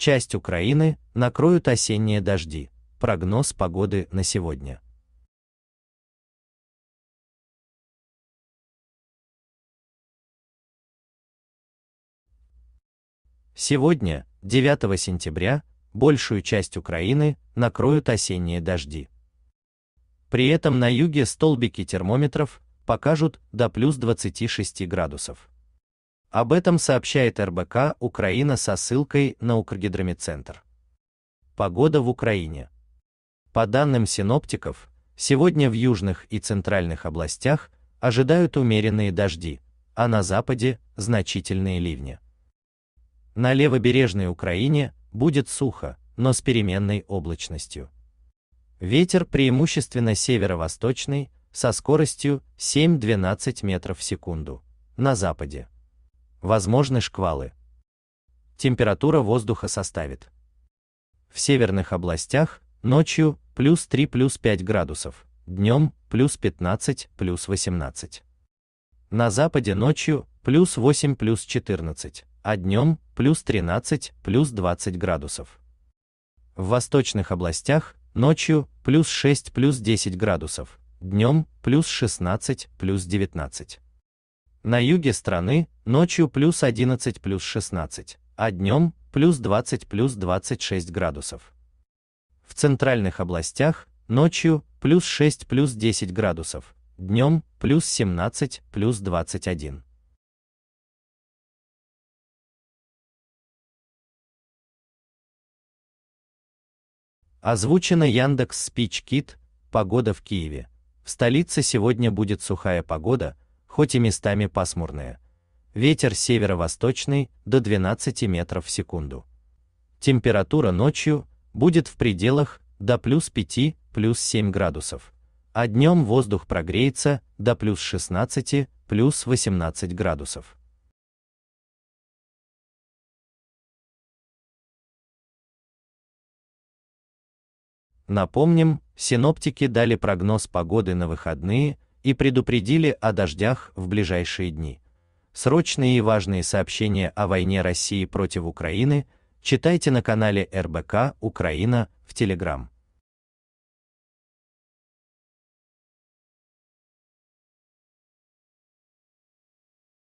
Часть Украины накроют осенние дожди. Прогноз погоды на сегодня. Сегодня, 9 сентября, большую часть Украины накроют осенние дожди. При этом на юге столбики термометров покажут до плюс 26 градусов. Об этом сообщает РБК Украина со ссылкой на Укргидромедцентр. Погода в Украине. По данным синоптиков, сегодня в южных и центральных областях ожидают умеренные дожди, а на западе – значительные ливни. На левобережной Украине будет сухо, но с переменной облачностью. Ветер преимущественно северо-восточный, со скоростью 7-12 метров в секунду, на западе Возможны шквалы. Температура воздуха составит. В северных областях ночью плюс 3 плюс 5 градусов, днем плюс 15 плюс 18. На западе ночью плюс 8 плюс 14, а днем плюс 13 плюс 20 градусов. В восточных областях ночью плюс 6 плюс 10 градусов, днем плюс 16 плюс 19. На юге страны ночью плюс 11 плюс 16, а днем плюс 20 плюс 26 градусов. В центральных областях ночью плюс 6 плюс 10 градусов, днем плюс 17 плюс 21. Озвучено Яндекс Спич Кит. Погода в Киеве. В столице сегодня будет сухая погода, хоть и местами пасмурные. Ветер северо-восточный до 12 метров в секунду. Температура ночью будет в пределах до плюс 5, плюс 7 градусов, а днем воздух прогреется до плюс 16, плюс 18 градусов. Напомним, синоптики дали прогноз погоды на выходные – и предупредили о дождях в ближайшие дни. Срочные и важные сообщения о войне России против Украины читайте на канале РБК Украина в Telegram.